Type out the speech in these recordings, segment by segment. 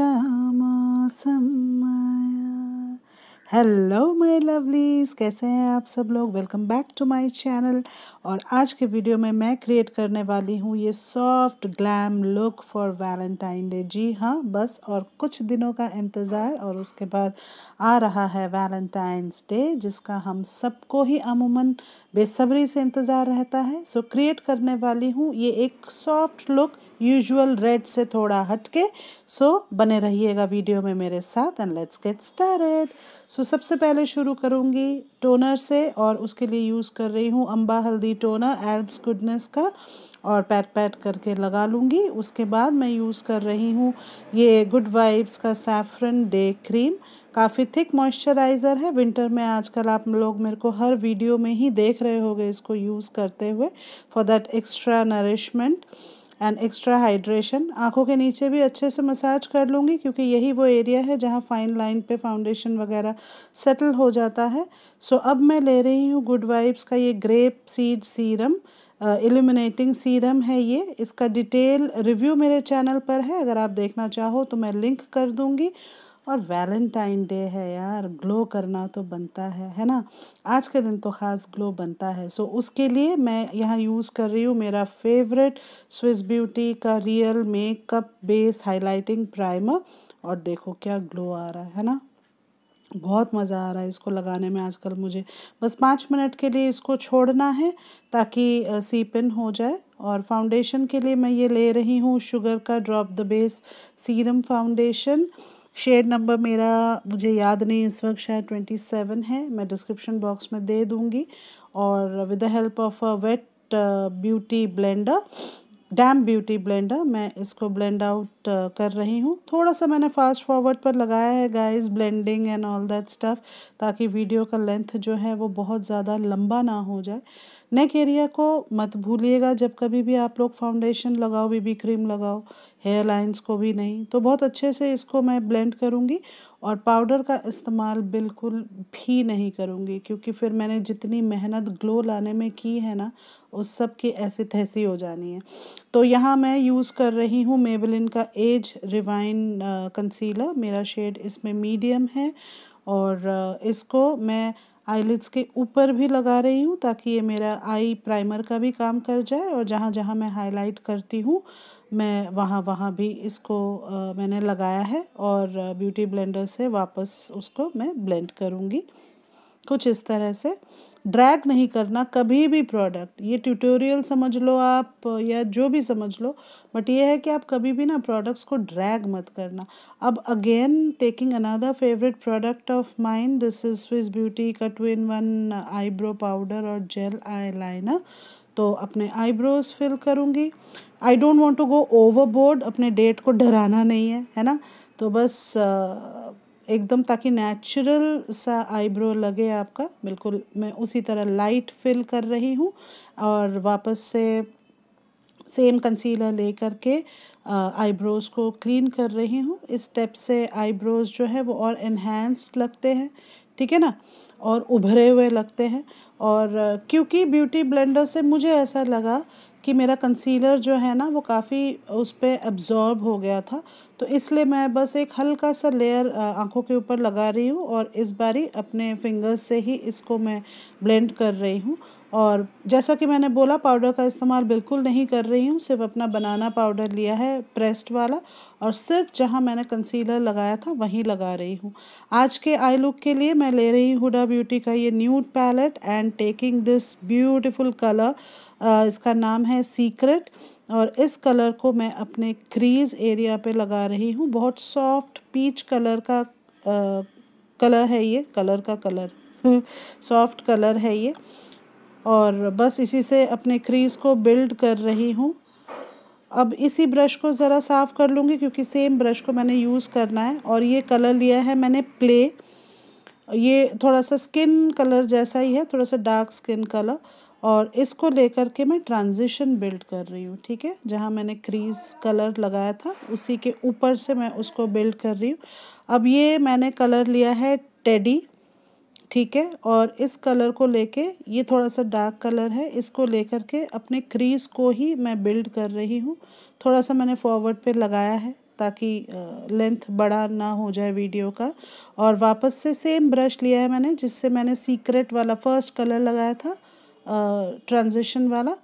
का hello my lovelies कैसे हैं आप सब लोग welcome back to my channel और आज के वीडियो में मैं क्रिएट करने वाली हूँ ये soft glam look for Valentine day जी हाँ बस और कुछ दिनों का इंतज़ार और उसके बाद आ रहा है वैलेंटाइंस डे जिसका हम सबको ही अमूमन बेसब्री से इंतज़ार रहता है सो क्रिएट करने वाली हूँ ये एक सॉफ्ट लुक यूजुअल रेड से थोड़ा हटके सो so, बने रहिएगा वीडियो में मेरे साथ and let's get started so सबसे पहले शुरू करूँगी टोनर से और उसके लिए यूज़ कर रही हूँ अम्बा हल्दी टोनर एल्ब्स गुडनेस का और पैट पैट करके लगा लूँगी उसके बाद मैं यूज़ कर रही हूँ ये गुड वाइब्स का सैफरन डे क्रीम काफ़ी थिक मॉइस्चराइज़र है विंटर में आजकल आप लोग मेरे को हर वीडियो में ही देख रहे होंगे इसको यूज़ करते हुए for that extra nourishment and extra hydration आँखों के नीचे भी अच्छे से मसाज कर लूँगी क्योंकि यही वो एरिया है जहाँ फाइन लाइन पे फाउंडेशन वगैरह सेटल हो जाता है सो so, अब मैं ले रही हूँ गुड वाइब्स का ये grape seed serum eliminating uh, serum है ये इसका डिटेल रिव्यू मेरे चैनल पर है अगर आप देखना चाहो तो मैं लिंक कर दूँगी और वैलेंटाइन डे है यार ग्लो करना तो बनता है है ना आज के दिन तो ख़ास ग्लो बनता है सो so, उसके लिए मैं यहाँ यूज़ कर रही हूँ मेरा फेवरेट स्विस ब्यूटी का real makeup base highlighting primer और देखो क्या ग्लो आ रहा है है ना बहुत मज़ा आ रहा है इसको लगाने में आजकल मुझे बस पाँच मिनट के लिए इसको छोड़ना है ताकि सीप इन हो जाए और फाउंडेशन के लिए मैं ये ले रही हूँ शुगर का drop the base serum foundation shade number मेरा मुझे याद नहीं इस वक्त शायद ट्वेंटी सेवन है मैं डिस्क्रिप्शन बॉक्स में दे दूँगी और with the help of a wet beauty blender damn beauty blender मैं इसको ब्लेंड आउट uh, कर रही हूँ थोड़ा सा मैंने फास्ट फॉरवर्ड पर लगाया है guys blending and all that stuff ताकि वीडियो का लेंथ जो है वो बहुत ज़्यादा लंबा ना हो जाए नेक एरिया को मत भूलिएगा जब कभी भी आप लोग फाउंडेशन लगाओ बीबी क्रीम लगाओ हेयर लाइन्स को भी नहीं तो बहुत अच्छे से इसको मैं ब्लेंड करूँगी और पाउडर का इस्तेमाल बिल्कुल भी नहीं करूँगी क्योंकि फिर मैंने जितनी मेहनत ग्लो लाने में की है ना उस सब की ऐसी तहसी हो जानी है तो यहाँ मैं यूज़ कर रही हूँ मेबलिन का एज रिवाइन कंसीलर मेरा शेड इसमें मीडियम है और इसको मैं आईलिड्स के ऊपर भी लगा रही हूँ ताकि ये मेरा आई प्राइमर का भी काम कर जाए और जहाँ जहाँ मैं हाईलाइट करती हूँ मैं वहाँ वहाँ भी इसको आ, मैंने लगाया है और ब्यूटी ब्लेंडर से वापस उसको मैं ब्लेंड करूँगी कुछ इस तरह से ड्रैग नहीं करना कभी भी प्रोडक्ट ये ट्यूटोरियल समझ लो आप या जो भी समझ लो बट ये है कि आप कभी भी ना प्रोडक्ट्स को ड्रैग मत करना अब again taking another favourite product of mine this is Swiss beauty का two in one eyebrow powder और जेल आई लाइनर तो अपने आईब्रोज फिल करूँगी I don't want to go overboard अपने डेट को डराना नहीं है है ना तो बस एकदम ताकि नेचुरल सा आईब्रो लगे आपका बिल्कुल मैं उसी तरह लाइट फिल कर रही हूँ और वापस से सेम कंसीलर ले के आईब्रोज़ को क्लीन कर रही हूँ इस स्टेप से आईब्रोज़ जो है वो और इन्हेंस्ड लगते हैं ठीक है ना और उभरे हुए लगते हैं और क्योंकि ब्यूटी ब्लेंडर से मुझे ऐसा लगा कि मेरा कंसीलर जो है ना वो काफ़ी उस पर एब्ज़ॉर्ब हो गया था तो इसलिए मैं बस एक हल्का सा लेयर आँखों के ऊपर लगा रही हूँ और इस बारी अपने फिंगर्स से ही इसको मैं ब्लेंड कर रही हूँ और जैसा कि मैंने बोला पाउडर का इस्तेमाल बिल्कुल नहीं कर रही हूँ सिर्फ अपना बनाना पाउडर लिया है प्रेस्ड वाला और सिर्फ जहाँ मैंने कंसीलर लगाया था वहीं लगा रही हूँ आज के आई लुक के लिए मैं ले रही हूँ हुडा ब्यूटी का ये nude palette and taking this beautiful colour इसका नाम है सीक्रेट और इस कलर को मैं अपने क्रीज एरिया पर लगा रही हूँ बहुत सॉफ्ट पीच कलर का आ, कलर है ये कलर का कलर सॉफ्ट कलर है ये और बस इसी से अपने क्रीज़ को बिल्ड कर रही हूँ अब इसी ब्रश को ज़रा साफ़ कर लूँगी क्योंकि सेम ब्रश को मैंने यूज़ करना है और ये कलर लिया है मैंने प्ले ये थोड़ा सा स्किन कलर जैसा ही है थोड़ा सा डार्क स्किन कलर और इसको लेकर के मैं ट्रांजिशन बिल्ड कर रही हूँ ठीक है जहाँ मैंने क्रीज कलर लगाया था उसी के ऊपर से मैं उसको बिल्ड कर रही हूँ अब ये मैंने कलर लिया है टेडी ठीक है और इस कलर को लेके ये थोड़ा सा डार्क कलर है इसको लेकर के अपने क्रीज को ही मैं बिल्ड कर रही हूँ थोड़ा सा मैंने फॉरवर्ड पे लगाया है ताकि लेंथ बड़ा ना हो जाए वीडियो का और वापस से सेम ब्रश लिया है मैंने जिससे मैंने सीक्रेट वाला फर्स्ट कलर लगाया था ट्रांजिशन वाला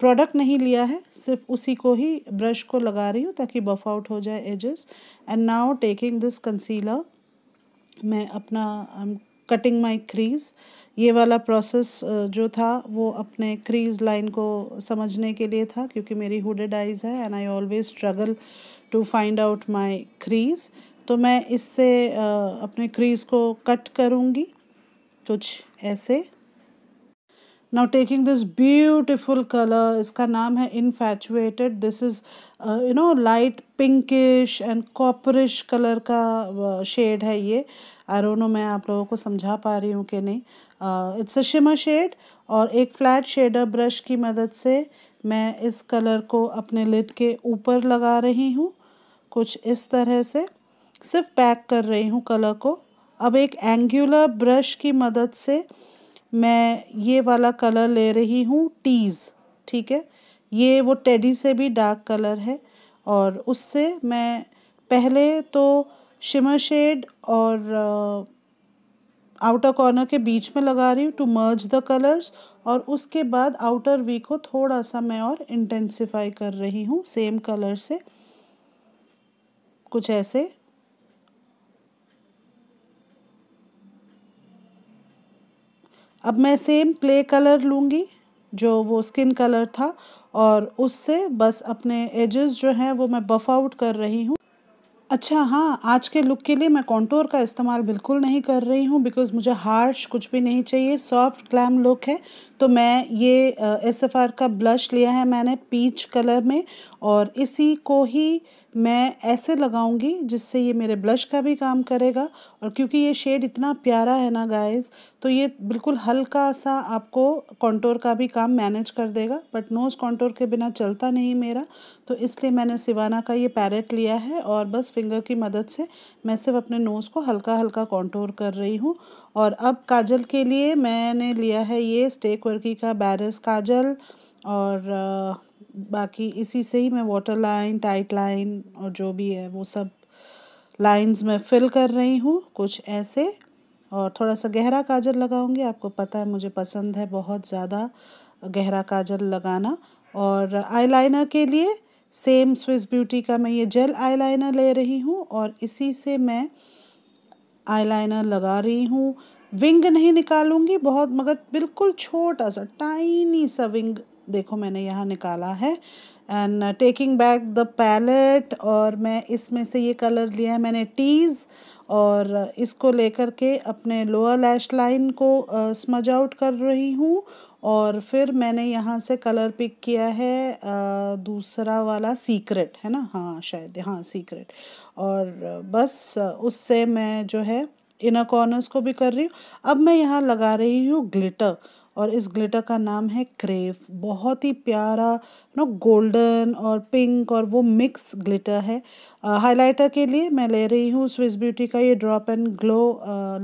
प्रोडक्ट नहीं लिया है सिर्फ उसी को ही ब्रश को लगा रही हूँ ताकि बफ आउट हो जाए edges and now taking this concealer मैं अपना कटिंग माय क्रीज़ ये वाला प्रोसेस जो था वो अपने क्रीज लाइन को समझने के लिए था क्योंकि मेरी हुडेड आइज़ है and I always struggle to find out my crease तो मैं इससे अपने क्रीज को कट करूँगी कुछ ऐसे now taking this beautiful colour इसका नाम है infatuated this is you know light pinkish and copperish colour का शेड है ये आरोनो मैं आप लोगों को समझा पा रही हूँ कि नहीं इट्स अ शिमर शेड और एक फ्लैट शेडर ब्रश की मदद से मैं इस कलर को अपने लिड के ऊपर लगा रही हूँ कुछ इस तरह से सिर्फ पैक कर रही हूँ कलर को अब एक एंगुलर ब्रश की मदद से मैं ये वाला कलर ले रही हूँ टीज़ ठीक है ये वो टेडी से भी डार्क कलर है और उससे मैं पहले तो शिमर शेड और आउटर कॉर्नर के बीच में लगा रही हूँ टू मर्ज द कलर्स और उसके बाद आउटर वी को थोड़ा सा मैं और इंटेंसिफाई कर रही हूँ सेम कलर से कुछ ऐसे अब मैं सेम क्ले कलर लूँगी जो वो स्किन कलर था और उससे बस अपने एजेस जो हैं वो मैं बफ आउट कर रही हूँ अच्छा हाँ आज के लुक के लिए मैं कॉन्टोर का इस्तेमाल बिल्कुल नहीं कर रही हूँ बिकॉज़ मुझे हार्श कुछ भी नहीं चाहिए सॉफ्ट ग्लैम लुक है तो मैं ये एस एफ आर का ब्लश लिया है मैंने पीच कलर में और इसी को ही मैं ऐसे लगाऊंगी जिससे ये मेरे ब्लश का भी काम करेगा और क्योंकि ये शेड इतना प्यारा है ना गाइस तो ये बिल्कुल हल्का सा आपको कॉन्टोर का भी काम मैनेज कर देगा बट नोज़ कॉन्टोर के बिना चलता नहीं मेरा तो इसलिए मैंने सिवाना का ये पैरेट लिया है और बस फिंगर की मदद से मैं सिर्फ अपने नोज़ को हल्का हल्का कॉन्टोर कर रही हूँ और अब काजल के लिए मैंने लिया है ये स्टेक वर्की का बैरस काजल और बाकी इसी से ही मैं वाटर लाइन टाइट लाइन और जो भी है वो सब लाइंस मैं फिल कर रही हूँ कुछ ऐसे और थोड़ा सा गहरा काजल लगाऊंगी आपको पता है मुझे पसंद है बहुत ज़्यादा गहरा काजल लगाना और आईलाइनर के लिए सेम स्विस ब्यूटी का मैं ये जेल आईलाइनर ले रही हूँ और इसी से मैं आईलाइनर लगा रही हूँ विंग नहीं निकालूंगी बहुत मगर बिल्कुल छोटा सा टाइनी सा विंग देखो मैंने यहाँ निकाला है and taking back the palette और मैं इसमें से ये कलर लिया है मैंने टीज़ और इसको लेकर के अपने लोअर लैश लाइन को स्मज uh, आउट कर रही हूँ और फिर मैंने यहाँ से कलर पिक किया है आ, दूसरा वाला सीक्रेट है ना हाँ शायद हाँ सीक्रेट और बस उससे मैं जो है इनर कॉर्नर्स को भी कर रही हूँ अब मैं यहाँ लगा रही हूँ ग्लिटर और इस ग्लिटर का नाम है क्रेव बहुत ही प्यारा नो गोल्डन और पिंक और वो मिक्स ग्लिटर है हाइलाइटर के लिए मैं ले रही हूँ स्विस ब्यूटी का ये drop and glow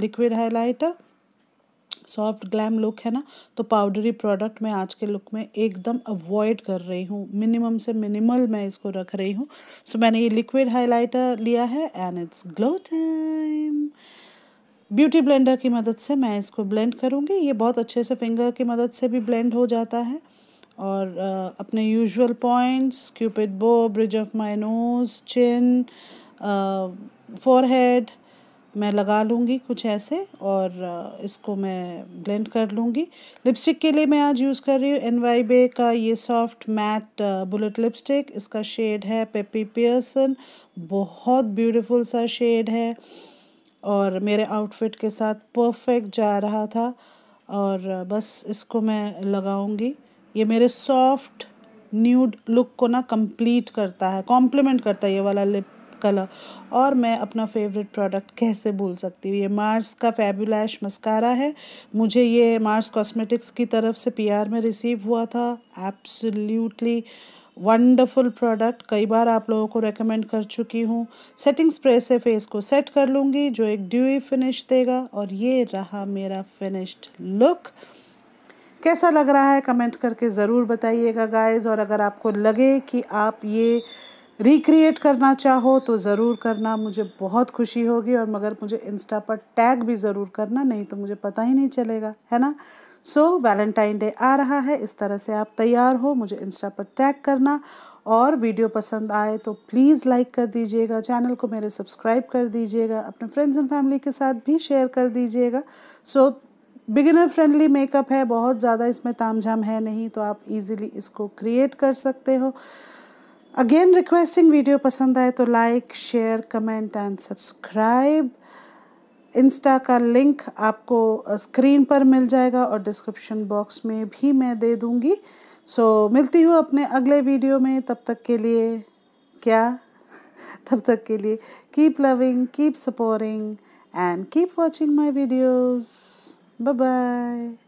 liquid highlighter soft glam look है ना तो पाउडरी प्रोडक्ट मैं आज के लुक में एकदम अवॉइड कर रही हूँ मिनिमम से मिनिमल मैं इसको रख रही हूँ सो so, मैंने ये लिक्विड हाइलाइटर लिया है and it's glow time beauty blender की मदद से मैं इसको ब्लेंड करूँगी ये बहुत अच्छे से फिंगर की मदद से भी ब्लेंड हो जाता है और अपने usual points Cupid bow bridge of my nose chin forehead मैं लगा लूँगी कुछ ऐसे और इसको मैं ब्लेंड कर लूँगी लिपस्टिक के लिए मैं आज यूज़ कर रही हूँ एन वाई बे का ये सॉफ्ट मैट बुलेट लिपस्टिक इसका शेड है पेपी पियर्सन बहुत ब्यूटीफुल सा शेड है और मेरे आउटफिट के साथ परफेक्ट जा रहा था और बस इसको मैं लगाऊंगी ये मेरे सॉफ्ट न्यूड लुक को ना कंप्लीट करता है कॉम्प्लीमेंट करता है ये वाला लिप कलर और मैं अपना फेवरेट प्रोडक्ट कैसे भूल सकती हूँ ये मार्स का फैबुलैश मस्कारा है मुझे ये मार्स कॉस्मेटिक्स की तरफ से पीआर में रिसीव हुआ था एब्सोल्युटली वंडरफुल प्रोडक्ट कई बार आप लोगों को रेकमेंड कर चुकी हूँ सेटिंग स्प्रे से फेस को सेट कर लूँगी जो एक ड्यूई फिनिश देगा और ये रहा मेरा फिनिश्ड लुक कैसा लग रहा है कमेंट करके ज़रूर बताइएगा गाइस और अगर आपको लगे कि आप ये रिक्रिएट करना चाहो तो ज़रूर करना मुझे बहुत खुशी होगी और मगर मुझे इंस्टा पर टैग भी ज़रूर करना नहीं तो मुझे पता ही नहीं चलेगा है ना सो वैलेंटाइन डे आ रहा है इस तरह से आप तैयार हो मुझे इंस्टा पर टैग करना और वीडियो पसंद आए तो प्लीज़ लाइक कर दीजिएगा चैनल को मेरे सब्सक्राइब कर दीजिएगा अपने फ्रेंड्स एंड फैमिली के साथ भी शेयर कर दीजिएगा सो बिगिनर फ्रेंडली मेकअप है बहुत ज़्यादा इसमें ताम झाम है नहीं तो आप इजीली इसको क्रिएट कर सकते हो अगेन रिक्वेस्टिंग वीडियो पसंद आए तो like share comment and subscribe Insta का लिंक आपको स्क्रीन पर मिल जाएगा और डिस्क्रिप्शन बॉक्स में भी मैं दे दूँगी सो so, मिलती हूँ अपने अगले वीडियो में तब तक के लिए क्या तब तक के लिए keep loving keep supporting and keep watching my videos bye